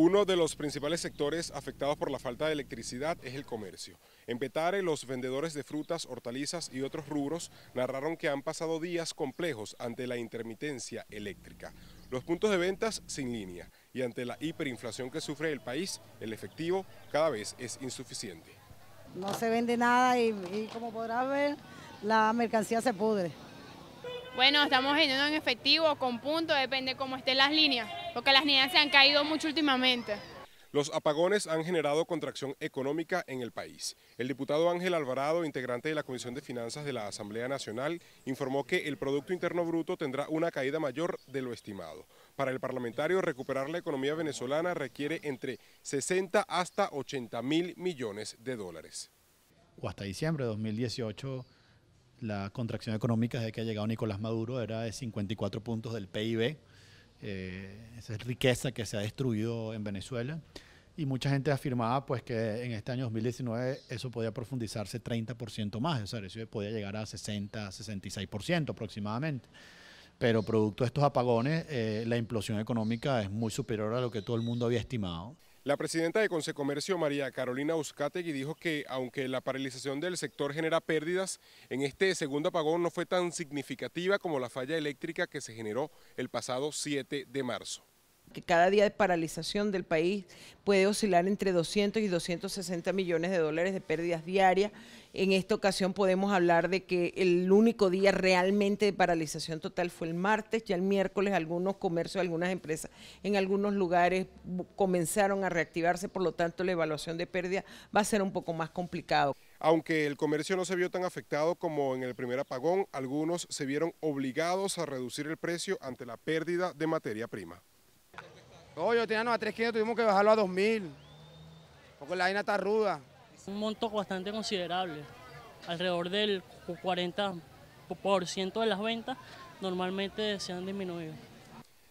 Uno de los principales sectores afectados por la falta de electricidad es el comercio. En Petare, los vendedores de frutas, hortalizas y otros rubros narraron que han pasado días complejos ante la intermitencia eléctrica, los puntos de ventas sin línea y ante la hiperinflación que sufre el país, el efectivo cada vez es insuficiente. No se vende nada y, como podrás ver, la mercancía se pudre. Bueno, estamos vendiendo en efectivo, con punto, depende cómo estén las líneas porque las niñas se han caído mucho últimamente. Los apagones han generado contracción económica en el país. El diputado Ángel Alvarado, integrante de la Comisión de Finanzas de la Asamblea Nacional, informó que el Producto Interno Bruto tendrá una caída mayor de lo estimado. Para el parlamentario, recuperar la economía venezolana requiere entre 60 hasta 80 mil millones de dólares. hasta diciembre de 2018, la contracción económica desde que ha llegado Nicolás Maduro era de 54 puntos del PIB eh, esa riqueza que se ha destruido en Venezuela. Y mucha gente afirmaba pues, que en este año 2019 eso podía profundizarse 30% más, o sea, eso podía llegar a 60, 66% aproximadamente. Pero producto de estos apagones, eh, la implosión económica es muy superior a lo que todo el mundo había estimado. La presidenta de Consecomercio, María Carolina Uzcategui, dijo que aunque la paralización del sector genera pérdidas, en este segundo apagón no fue tan significativa como la falla eléctrica que se generó el pasado 7 de marzo que cada día de paralización del país puede oscilar entre 200 y 260 millones de dólares de pérdidas diarias. En esta ocasión podemos hablar de que el único día realmente de paralización total fue el martes, y el miércoles algunos comercios, algunas empresas en algunos lugares comenzaron a reactivarse, por lo tanto la evaluación de pérdida va a ser un poco más complicado. Aunque el comercio no se vio tan afectado como en el primer apagón, algunos se vieron obligados a reducir el precio ante la pérdida de materia prima. Oye, teníamos a 3.500, tuvimos que bajarlo a 2.000, porque la vaina está ruda. Un monto bastante considerable, alrededor del 40% de las ventas normalmente se han disminuido.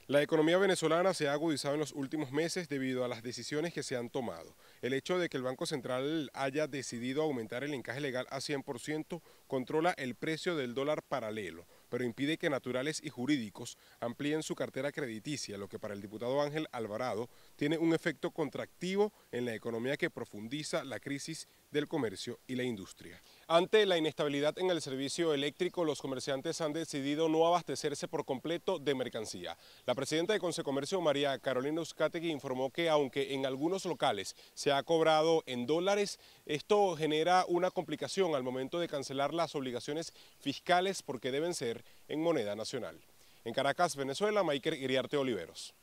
La economía venezolana se ha agudizado en los últimos meses debido a las decisiones que se han tomado. El hecho de que el Banco Central haya decidido aumentar el encaje legal a 100% controla el precio del dólar paralelo, pero impide que naturales y jurídicos amplíen su cartera crediticia, lo que para el diputado Ángel Alvarado tiene un efecto contractivo en la economía que profundiza la crisis del comercio y la industria. Ante la inestabilidad en el servicio eléctrico, los comerciantes han decidido no abastecerse por completo de mercancía. La presidenta de Consecomercio, María Carolina Uzcategui, informó que aunque en algunos locales se ha cobrado en dólares, esto genera una complicación al momento de cancelar las obligaciones fiscales porque deben ser en moneda nacional. En Caracas, Venezuela, Maiker Iriarte Oliveros.